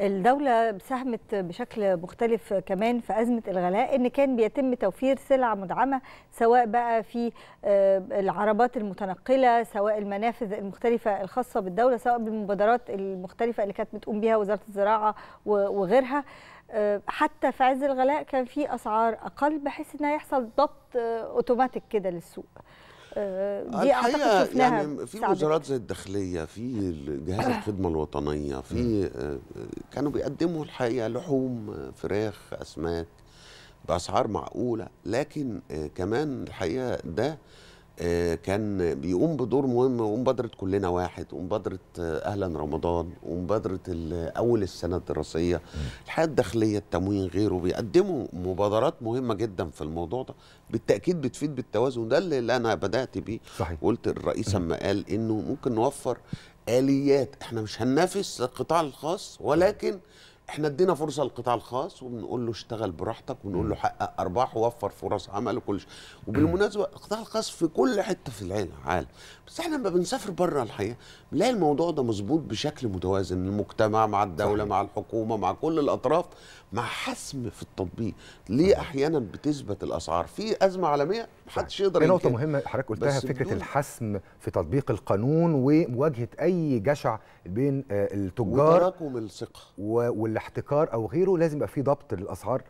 الدولة ساهمت بشكل مختلف كمان في أزمة الغلاء إن كان بيتم توفير سلع مدعمة سواء بقى في آه، العربات المتنقلة سواء المنافذ المختلفة الخاصة بالدولة سواء بالمبادرات المختلفة اللي كانت بتقوم بها وزارة الزراعة وغيرها آه، حتى في عز الغلاء كان في أسعار أقل بحيث إنها يحصل ضبط آه، أوتوماتيك كده للسوق آه، دي اعتقد شفناها يعني في وزارات زي الداخليه في جهاز الخدمه الوطنيه في آه، آه، كانوا بيقدموا الحقيقه لحوم فراخ اسماك باسعار معقوله لكن كمان الحقيقه ده آه، كان بيقوم بدور مهم ومبادره كلنا واحد ومبادره آه، أهلا رمضان ومبادره أول السنة الدراسية الحياة الداخلية التموين غيره بيقدموا مبادرات مهمة جدا في الموضوع ده بالتأكيد بتفيد بالتوازن ده اللي أنا بدأت بيه صحيح. قلت الرئيس أما قال إنه ممكن نوفر آليات احنا مش هننافس القطاع الخاص ولكن احنا ادينا فرصه للقطاع الخاص وبنقول له اشتغل براحتك وبنقول له حقق ارباح ووفر فرص عمل وكل شيء وبالمناسبه القطاع الخاص في كل حته في العالم بس احنا لما بنسافر بره الحقيقه بنلاقي الموضوع ده مظبوط بشكل متوازن المجتمع مع الدوله صحيح. مع الحكومه مع كل الاطراف مع حسم في التطبيق ليه احيانا بتثبت الاسعار في ازمه عالميه محدش يقدر في نقطه مهمه حضرتك قلتها فكره بدون... الحسم في تطبيق القانون ومواجهه اي جشع بين آه، التجار وتراكم الثقه وال الاحتكار او غيره لازم يبقى في ضبط للاسعار